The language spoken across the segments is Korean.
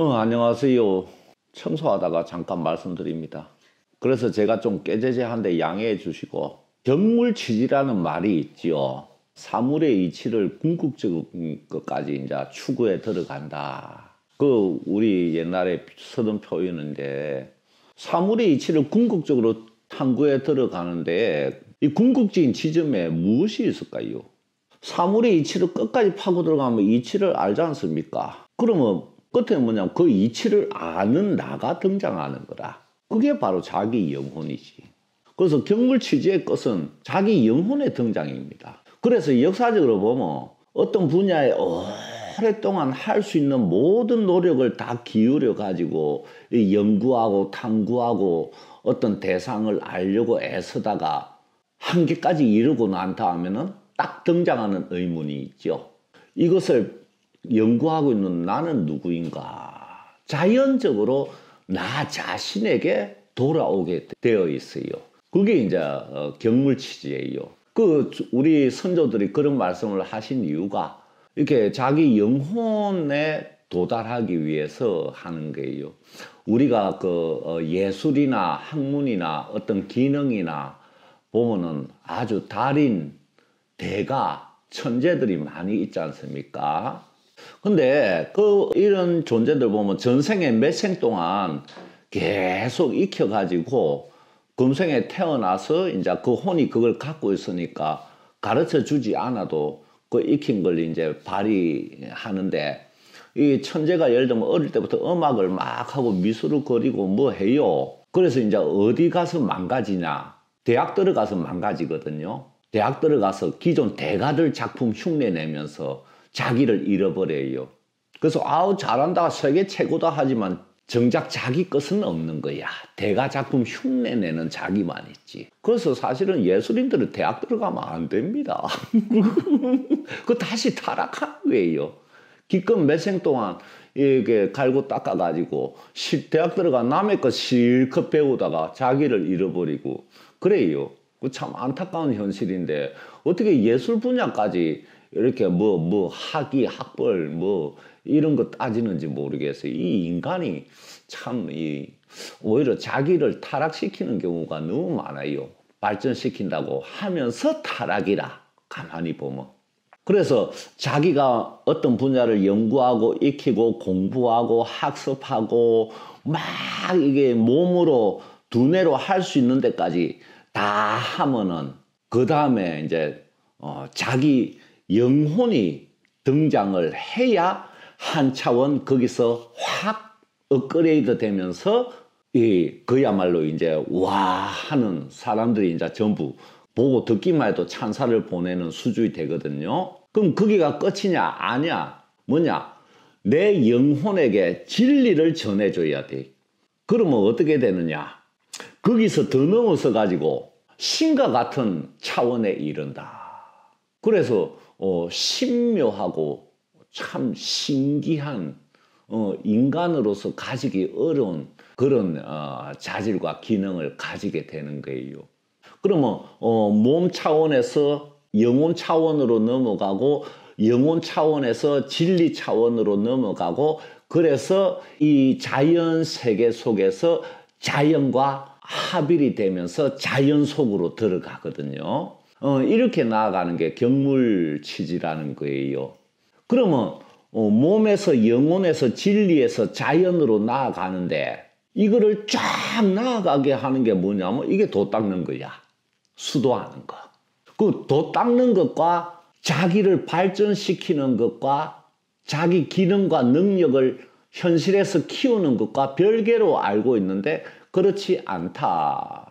어, 안녕하세요. 청소하다가 잠깐 말씀드립니다. 그래서 제가 좀깨제재한데 양해해 주시고 견물치지라는 말이 있지요. 사물의 이치를 궁극적인 것까지 이제 추구에 들어간다. 그 우리 옛날에 쓰던 표현인데 사물의 이치를 궁극적으로 탐구에 들어가는데 이 궁극적인 지점에 무엇이 있을까요? 사물의 이치를 끝까지 파고 들어가면 이치를 알지 않습니까? 그러면 끝에 뭐냐면 그 이치를 아는 나가 등장하는 거다 그게 바로 자기 영혼이지. 그래서 경물 취지의 것은 자기 영혼의 등장입니다. 그래서 역사적으로 보면 어떤 분야에 오랫동안 할 수 있는 모든 노력을 다 기울여 가지고 연구하고 탐구하고 어떤 대상을 알려고 애쓰다가 한계까지 이르고 난 다음에는 딱 등장하는 의문이 있죠. 이것을 연구하고 있는 나는 누구인가 자연적으로 나 자신에게 돌아오게 되어 있어요. 그게 이제 어, 경물치지예요. 그 우리 선조들이 그런 말씀을 하신 이유가 이렇게 자기 영혼에 도달하기 위해서 하는 거예요. 우리가 그 어, 예술이나 학문이나 어떤 기능이나 보면은 아주 달인 대가 천재들이 많이 있지 않습니까? 근데 그 이런 존재들 보면 전생에 몇 생 동안 계속 익혀가지고 금생에 태어나서 이제 그 혼이 그걸 갖고 있으니까 가르쳐 주지 않아도 그 익힌 걸 이제 발휘하는데 이 천재가 예를 들면 어릴 때부터 음악을 막 하고 미술을 그리고 뭐 해요. 그래서 이제 어디 가서 망가지냐. 대학 들어가서 망가지거든요. 대학 들어가서 기존 대가들 작품 흉내 내면서 자기를 잃어버려요. 그래서 아우 잘한다 세계 최고다 하지만 정작 자기 것은 없는 거야. 대가 작품 흉내내는 자기만 있지. 그래서 사실은 예술인들은 대학 들어가면 안 됩니다. 그 다시 타락한 거예요. 기껏 몇 생 동안 이렇게 갈고 닦아가지고 대학 들어가 남의 것 실컷 배우다가 자기를 잃어버리고 그래요. 그 참 안타까운 현실인데 어떻게 예술 분야까지 이렇게 뭐, 뭐, 학위, 학벌, 뭐, 이런 거 따지는지 모르겠어요. 이 인간이 참, 이, 오히려 자기를 타락시키는 경우가 너무 많아요. 발전시킨다고 하면서 타락이라, 가만히 보면. 그래서 자기가 어떤 분야를 연구하고 익히고 공부하고 학습하고 막 이게 몸으로 두뇌로 할 수 있는 데까지 다 하면은 그 다음에 이제 어, 자기 영혼이 등장을 해야 한 차원 거기서 확 업그레이드 되면서 이 그야말로 이제 와 하는 사람들이 이제 전부 보고 듣기만 해도 찬사를 보내는 수준이 되거든요. 그럼 거기가 끝이냐? 아니야. 뭐냐? 내 영혼에게 진리를 전해줘야 돼. 그러면 어떻게 되느냐? 거기서 더 넘어서 가지고 신과 같은 차원에 이른다. 그래서 어, 신묘하고 참 신기한 어, 인간으로서 가지기 어려운 그런 어, 자질과 기능을 가지게 되는 거예요. 그러면 어, 몸 차원에서 영혼 차원으로 넘어가고 영혼 차원에서 진리 차원으로 넘어가고 그래서 이 자연 세계 속에서 자연과 합일이 되면서 자연 속으로 들어가거든요. 어, 이렇게 나아가는 게 경물치지라는 거예요. 그러면 어, 몸에서 영혼에서 진리에서 자연으로 나아가는데 이거를 쫙 나아가게 하는 게 뭐냐면 이게 도 닦는 거야. 수도하는 거. 그도 닦는 것과 자기를 발전시키는 것과 자기 기능과 능력을 현실에서 키우는 것과 별개로 알고 있는데 그렇지 않다.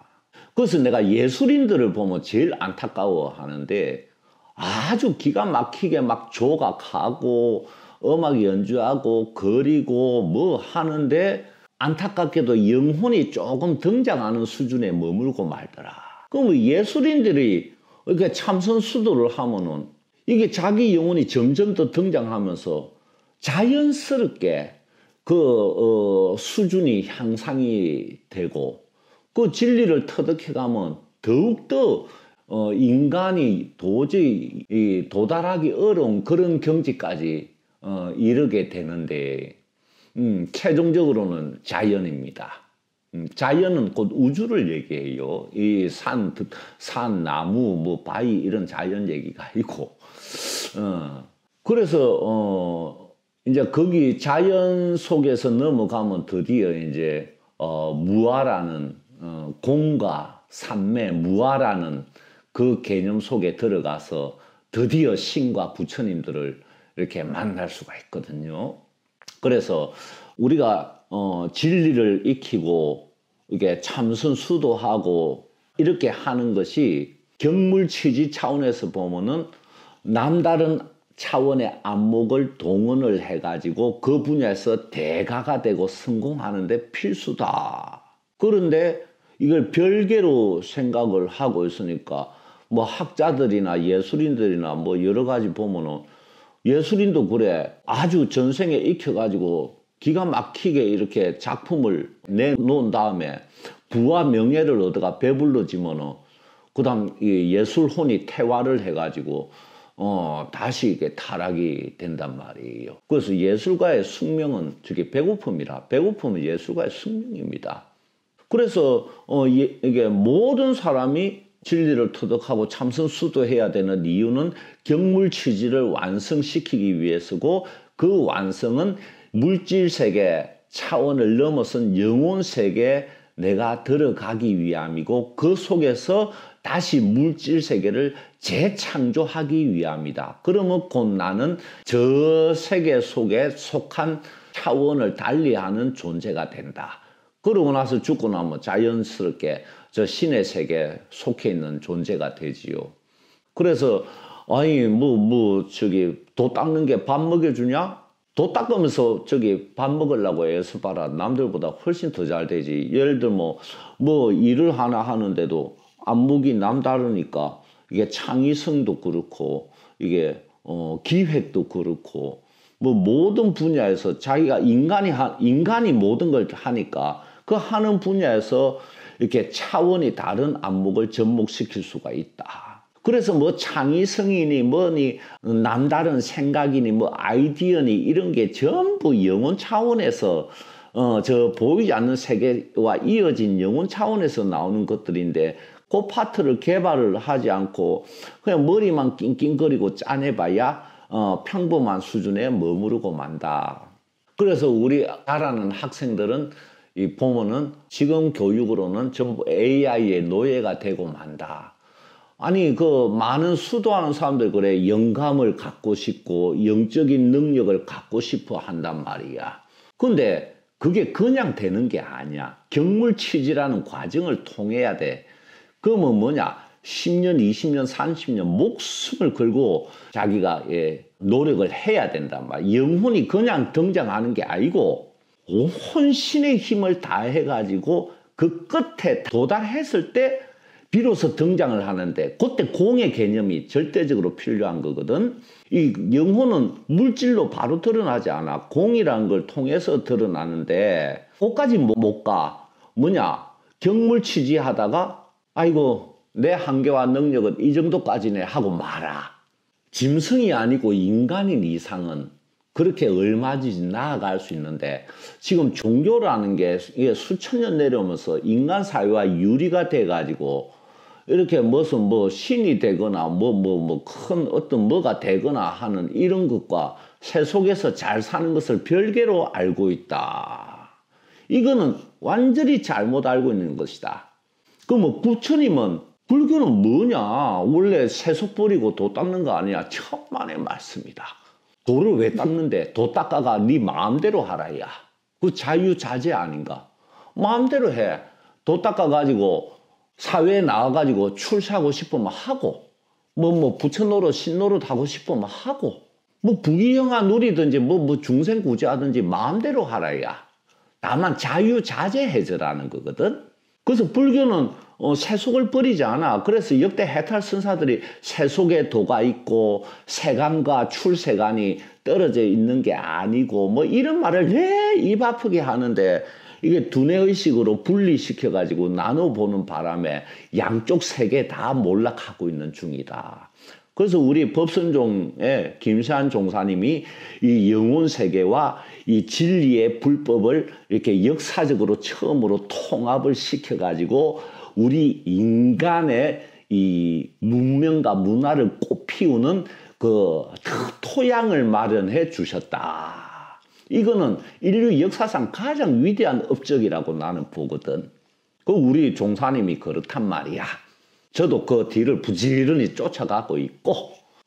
그래서 내가 예술인들을 보면 제일 안타까워 하는데 아주 기가 막히게 막 조각하고 음악 연주하고 그리고 뭐 하는데 안타깝게도 영혼이 조금 등장하는 수준에 머물고 말더라. 그럼 예술인들이 그러니까 참선 수도를 하면은 이게 자기 영혼이 점점 더 등장하면서 자연스럽게 그어 수준이 향상이 되고 그 진리를 터득해 가면 더욱더 어, 인간이 도저히 도달하기 어려운 그런 경지까지 어, 이르게 되는데 음, 최종적으로는 자연입니다. 음, 자연은 곧 우주를 얘기해요. 이 산, 산, 나무, 뭐 바위 이런 자연 얘기가 있고 어, 그래서 어, 이제 거기 자연 속에서 넘어가면 드디어 이제 어, 무아라는 어, 공과 삼매 무아라는 그 개념 속에 들어가서 드디어 신과 부처님들을 이렇게 만날 수가 있거든요. 그래서 우리가 어, 진리를 익히고 이게 참선 수도하고 이렇게 하는 것이 경물 취지 차원에서 보면은 남다른 차원의 안목을 동원을 해가지고 그 분야에서 대가가 되고 성공하는데 필수다. 그런데 이걸 별개로 생각을 하고 있으니까 뭐 학자들이나 예술인들이나 뭐 여러 가지 보면은 예술인도 그래 아주 전생에 익혀가지고 기가 막히게 이렇게 작품을 내놓은 다음에 부와 명예를 얻어가 배불러지면은 그다음 이 예술혼이 퇴화를 해가지고 어 다시 이게 타락이 된단 말이에요. 그래서 예술가의 숙명은 저게 배고픔이라 배고픔은 예술가의 숙명입니다. 그래서 어, 이게 모든 사람이 진리를 터득하고 참선 수도해야 되는 이유는 경물 취지를 완성시키기 위해서고 그 완성은 물질 세계 차원을 넘어선 영혼 세계 내가 들어가기 위함이고 그 속에서 다시 물질 세계를 재창조하기 위함이다. 그러면 곧 나는 저 세계 속에 속한 차원을 달리하는 존재가 된다. 그러고 나서 죽고 나면 자연스럽게 저 신의 세계에 속해 있는 존재가 되지요. 그래서 아니 뭐뭐 뭐, 저기 도 닦는 게 밥 먹여주냐? 도 닦으면서 저기 밥 먹으려고 애써봐라 남들보다 훨씬 더 잘 되지. 예를 들면 뭐, 뭐 일을 하나 하는데도 안목이 남다르니까 이게 창의성도 그렇고 이게 어 기획도 그렇고 뭐 모든 분야에서 자기가 인간이 하, 인간이 모든 걸 하니까 그 하는 분야에서 이렇게 차원이 다른 안목을 접목시킬 수가 있다. 그래서 뭐 창의성이니 뭐니 남다른 생각이니 뭐 아이디어니 이런 게 전부 영혼 차원에서 어, 저 보이지 않는 세계와 이어진 영혼 차원에서 나오는 것들인데 그 파트를 개발을 하지 않고 그냥 머리만 낑낑거리고 짜내봐야 어, 평범한 수준에 머무르고 만다. 그래서 우리 알라는 학생들은 이 부모는 지금 교육으로는 전부 AI의 노예가 되고 만다. 아니 그 많은 수도하는 사람들 그래 영감을 갖고 싶고 영적인 능력을 갖고 싶어 한단 말이야. 근데 그게 그냥 되는 게 아니야. 경물취지라는 과정을 통해야 돼. 그러면 뭐냐? 10년, 20년, 30년 목숨을 걸고 자기가 예, 노력을 해야 된단 말이야. 영혼이 그냥 등장하는 게 아니고 혼신의 힘을 다해가지고 그 끝에 도달했을 때 비로소 등장을 하는데 그때 공의 개념이 절대적으로 필요한 거거든. 이 영혼은 물질로 바로 드러나지 않아. 공이라는 걸 통해서 드러나는데 그까지 뭐, 못 가. 뭐냐? 경물 취지하다가 아이고 내 한계와 능력은 이 정도까지네 하고 말아. 짐승이 아니고 인간인 이상은 그렇게 얼마든지 나아갈 수 있는데 지금 종교라는 게 이게 수천 년 내려오면서 인간 사회와 유리가 돼가지고 이렇게 무슨 뭐 신이 되거나 뭐 뭐 뭐 큰 어떤 뭐가 되거나 하는 이런 것과 세속에서 잘 사는 것을 별개로 알고 있다. 이거는 완전히 잘못 알고 있는 것이다. 그러면 뭐 부처님은 불교는 뭐냐? 원래 세속 버리고 도 닦는 거 아니야? 천만의 말씀이다. 돌을 왜 닦는데? 도 닦아가 네 마음대로 하라야. 그 자유자재 아닌가? 마음대로 해. 도 닦아가지고 사회에 나와가지고 출세하고 싶으면 하고 뭐뭐 뭐 부처노릇 신노릇 하고 싶으면 하고 뭐 부귀영화 누리든지 뭐뭐 뭐 중생구제하든지 마음대로 하라야. 다만 자유자재해제라는 거거든. 그래서 불교는 어, 세속을 버리지 않아. 그래서 역대 해탈 선사들이 세속에 도가 있고 세간과 출세간이 떨어져 있는 게 아니고 뭐 이런 말을 왜입 아프게 하는데 이게 두뇌의식으로 분리시켜가지고 나눠보는 바람에 양쪽 세계 다 몰락하고 있는 중이다. 그래서 우리 법선종의 김세한 종사님이 이 영혼 세계와 이 진리의 불법을 이렇게 역사적으로 처음으로 통합을 시켜가지고 우리 인간의 이 문명과 문화를 꽃피우는 그 토양을 마련해 주셨다. 이거는 인류 역사상 가장 위대한 업적이라고 나는 보거든. 그 우리 종사님이 그렇단 말이야. 저도 그 뒤를 부지런히 쫓아가고 있고,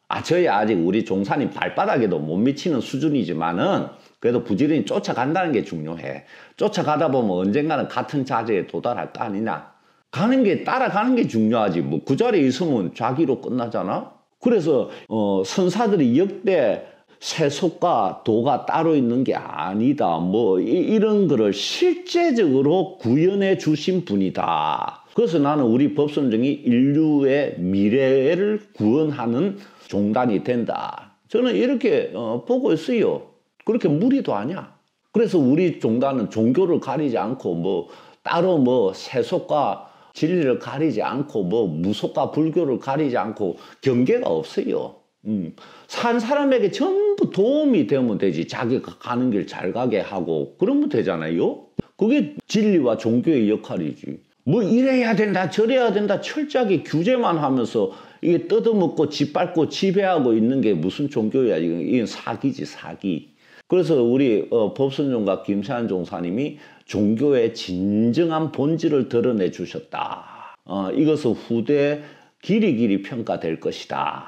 아, 저야 아직 우리 종사님 발바닥에도 못 미치는 수준이지만은, 그래도 부지런히 쫓아간다는 게 중요해. 쫓아가다 보면 언젠가는 같은 자리에 도달할 거 아니냐. 가는 게 따라가는 게 중요하지. 뭐 그 자리에 있으면 자기로 끝나잖아. 그래서 어 선사들이 역대 세속과 도가 따로 있는 게 아니다. 뭐 이, 런 거를 실제적으로 구현해 주신 분이다. 그래서 나는 우리 법선정이 인류의 미래를 구원하는 종단이 된다. 저는 이렇게 어, 보고 있어요. 그렇게 무리도 아니야. 그래서 우리 종단은 종교를 가리지 않고 뭐 따로 뭐 세속과 진리를 가리지 않고 뭐 무속과 불교를 가리지 않고 경계가 없어요. 음. 산 사람에게 전부 도움이 되면 되지. 자기가 가는 길 잘 가게 하고 그러면 되잖아요. 그게 진리와 종교의 역할이지. 뭐 이래야 된다 저래야 된다 철저하게 규제만 하면서 이게 뜯어먹고 짓밟고 지배하고 있는 게 무슨 종교야 이건, 이건 사기지 사기 그래서 우리 어, 법선종과 김세한 종사님이 종교의 진정한 본질을 드러내 주셨다. 어, 이것은 후대 길이 길이 평가될 것이다.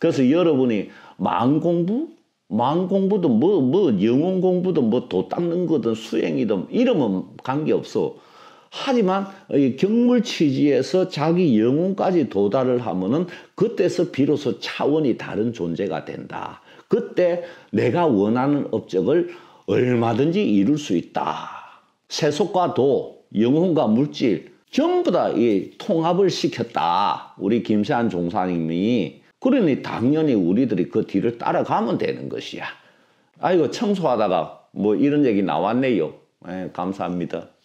그래서 여러분이 마 공부? 마 공부도 뭐, 뭐, 영혼 공부도 뭐, 도 닦는 거든 수행이든 이름은 관계없어. 하지만 이 경물 취지에서 자기 영혼까지 도달을 하면은 그때서 비로소 차원이 다른 존재가 된다. 그때 내가 원하는 업적을 얼마든지 이룰 수 있다. 세속과 도, 영혼과 물질 전부 다이 통합을 시켰다. 우리 김세한 종사님이 그러니 당연히 우리들이 그 뒤를 따라가면 되는 것이야. 아이고 청소하다가 뭐 이런 얘기 나왔네요. 에, 예, 감사합니다.